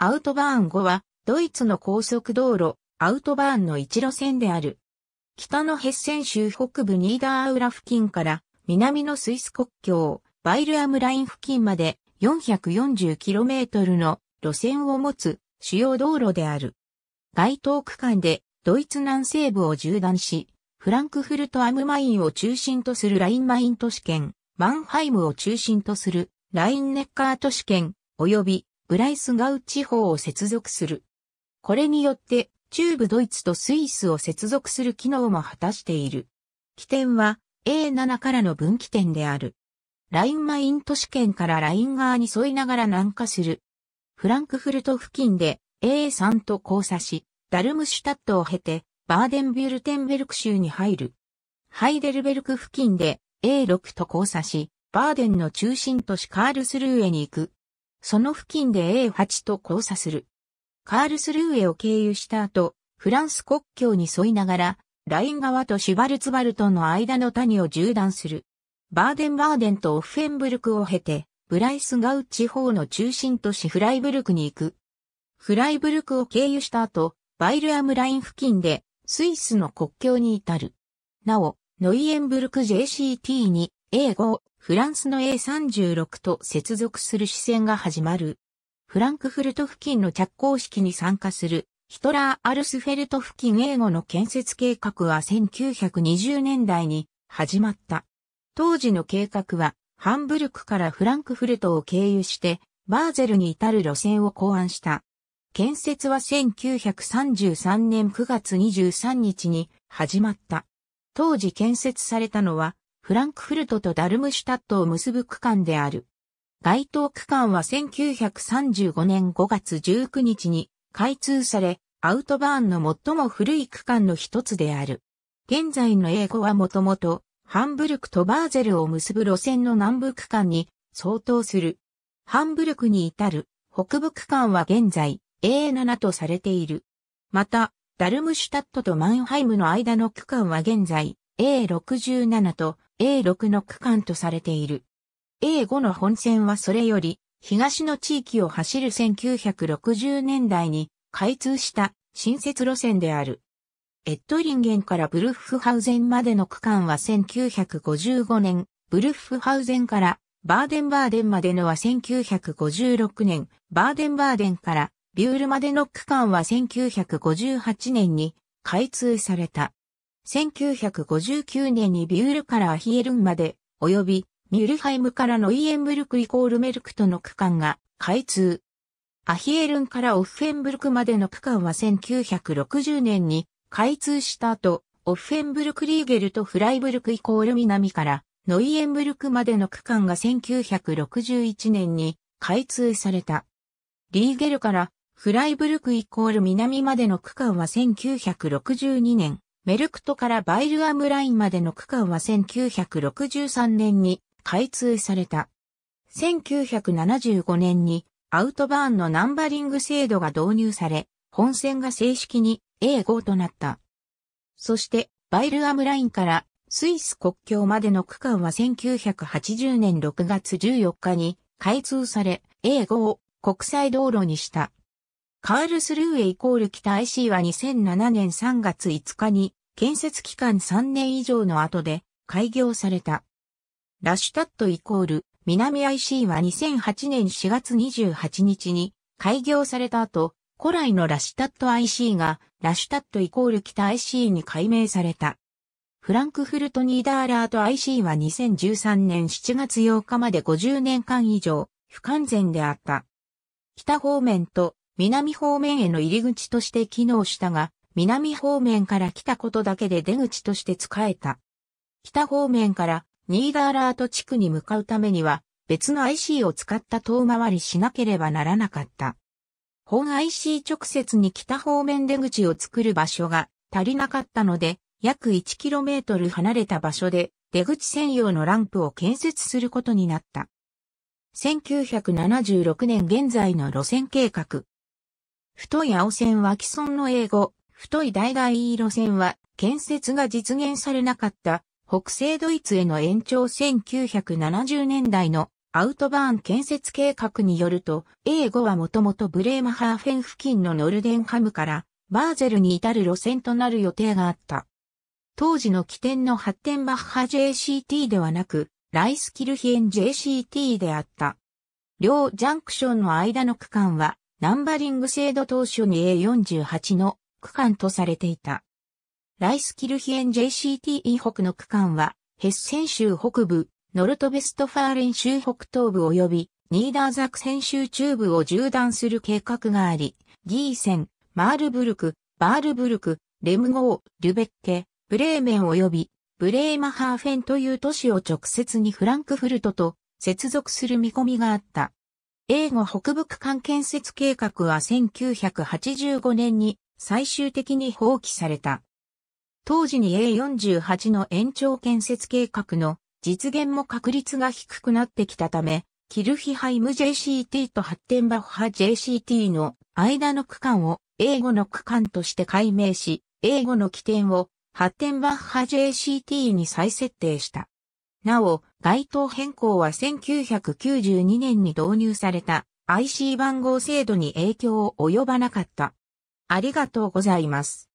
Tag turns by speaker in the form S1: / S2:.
S1: アウトバーン5は、ドイツの高速道路、アウトバーンの一路線である。北のヘッセン州北部ニーダーアウラ付近から、南のスイス国境、バイルアムライン付近まで 440km の路線を持つ主要道路である。該当区間でドイツ南西部を縦断し、フランクフルトアムマインを中心とするラインマイン都市圏、マンハイムを中心とするラインネッカー都市圏、及びブライスガウ地方を接続する。これによって、中部ドイツとスイスを接続する機能も果たしている。起点は A7 からの分岐点である。ラインマイン都市圏からライン側に沿いながら南下する。フランクフルト付近で A3 と交差し、ダルムシュタットを経て、バーデンビュルテンベルク州に入る。ハイデルベルク付近で A6 と交差し、バーデンの中心都市カールスルーへに行く。その付近で A8 と交差する。カールスルーエを経由した後、フランス国境に沿いながら、ライン側とシュバルツバルトの間の谷を縦断する。バーデンバーデンとオッフェンブルクを経て、ブライスガウ地方の中心都市フライブルクに行く。フライブルクを経由した後、バイルアムライン付近でスイスの国境に至る。なお、ノイエンブルク JCT に A5、フランスの A36 と接続する視線が始まる。フランクフルト付近の着工式に参加するヒトラー・アルスフェルト付近英語の建設計画は1920年代に始まった。当時の計画は、ハンブルクからフランクフルトを経由して、バーゼルに至る路線を考案した。建設は1933年9月23日に始まった。当時建設されたのは、フランクフルトとダルムシュタットを結ぶ区間である。該当区間は1935年5月19日に開通され、アウトバーンの最も古い区間の一つである。現在の英語はもともと、ハンブルクとバーゼルを結ぶ路線の南部区間に相当する。ハンブルクに至る北部区間は現在 A7 とされている。また、ダルムシュタットとマンハイムの間の区間は現在 A67 と A6 の区間とされている。A5 の本線はそれより東の地域を走る1960年代に開通した新設路線である。エットリンゲンからブルッフハウゼンまでの区間は1955年、ブルッフハウゼンからバーデンバーデンまでのは1956年、バーデンバーデンからビュールまでの区間は1958年に開通された。1959年にビュールからアヒエルンまで、及び、ミュルハイムからノイエンブルクイコールメルクとの区間が開通。アヒエルンからオッフェンブルクまでの区間は1960年に開通した後、オッフェンブルクリーゲルとフライブルクイコール南からノイエンブルクまでの区間が1961年に開通された。リーゲルからフライブルクイコール南までの区間は1962年、メルクトからバイルアムラインまでの区間は1963年に開通された。1975年にアウトバーンのナンバリング制度が導入され、本線が正式に A5 となった。そして、バイルアムラインからスイス国境までの区間は1980年6月14日に開通され、A5 を国際道路にした。カールスルーへイコール北 IC は2007年3月5日に建設期間3年以上の後で開業された。ラシュタットイコール南 IC は2008年4月28日に開業された後、古来のラシュタット IC がラシュタットイコール北 IC に改名された。フランクフルトニーダーラート IC は2013年7月8日まで50年間以上不完全であった。北方面と南方面への入り口として機能したが、南方面から来たことだけで出口として使えた。北方面からニーダーラート地区に向かうためには、別の IC を使った遠回りしなければならなかった。本 IC 直接に北方面出口を作る場所が足りなかったので、約 1km 離れた場所で出口専用のランプを建設することになった。1976年現在の路線計画、太い青線は既存の英語、太い橙色線は建設が実現されなかった北西ドイツへの延長1970年代のアウトバーン建設計画によると、英語はもともとブレーマハーフェン付近のノルデンハムからバーゼルに至る路線となる予定があった。当時の起点の発展バッハ JCT ではなく、ライスキルヒエン JCT であった。両ジャンクションの間の区間はナンバリング制度当初に A48 の区間とされていた。ライスキルヒエン JCT e 北の区間は、ヘッセン州北部、ノルトベストファーレン州北東部及び、ニーダーザクセン州中部を縦断する計画があり、ギーセン、マールブルク、バールブルク、レムゴー、リュベッケ、ブレーメン及び、ブレーマハーフェンという都市を直接にフランクフルトと接続する見込みがあった。英語北部区間建設計画は1985年に最終的に放棄された。当時に A48 の延長建設計画の実現も確率が低くなってきたため、キルヒハイム JCT とハッテンバッハ JCT の間の区間を英語の区間として改名し、英語の起点をハッテンバッハ JCT に再設定した。なお、該当変更は1992年に導入された IC 番号制度に影響を及ばなかった。ありがとうございます。